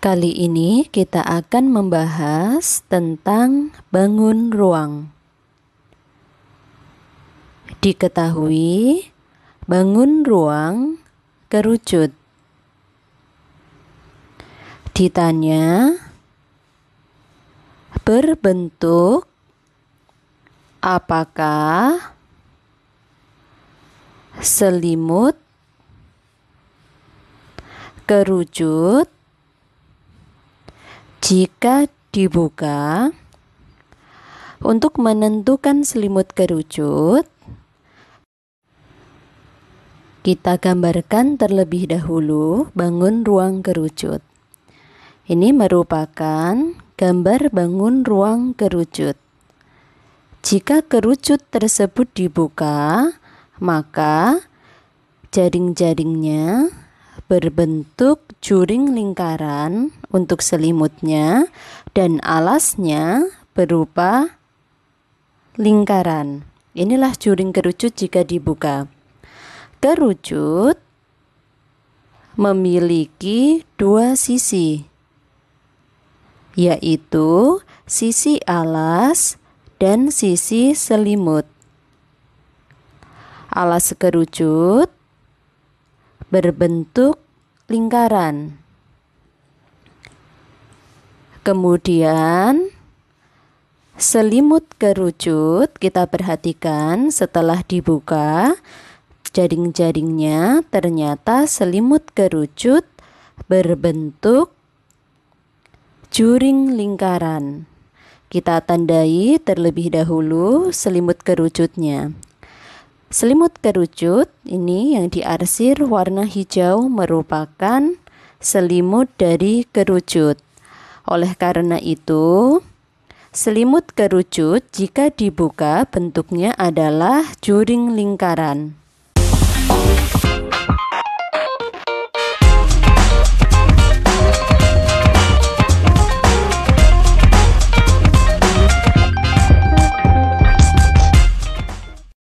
Kali ini kita akan membahas tentang bangun ruang. Diketahui, bangun ruang kerucut. Ditanya, berbentuk apakah selimut kerucut jika dibuka, untuk menentukan selimut kerucut, kita gambarkan terlebih dahulu bangun ruang kerucut. Ini merupakan gambar bangun ruang kerucut. Jika kerucut tersebut dibuka, maka jaring-jaringnya berbentuk juring lingkaran untuk selimutnya dan alasnya berupa lingkaran. Inilah juring kerucut jika dibuka. Kerucut memiliki dua sisi, yaitu sisi alas dan sisi selimut. Alas kerucut berbentuk lingkaran. Kemudian selimut kerucut kita perhatikan setelah dibuka jaring-jaringnya ternyata selimut kerucut berbentuk juring lingkaran. Kita tandai terlebih dahulu selimut kerucutnya. Selimut kerucut ini yang diarsir warna hijau merupakan selimut dari kerucut. Oleh karena itu, selimut kerucut jika dibuka bentuknya adalah juring lingkaran.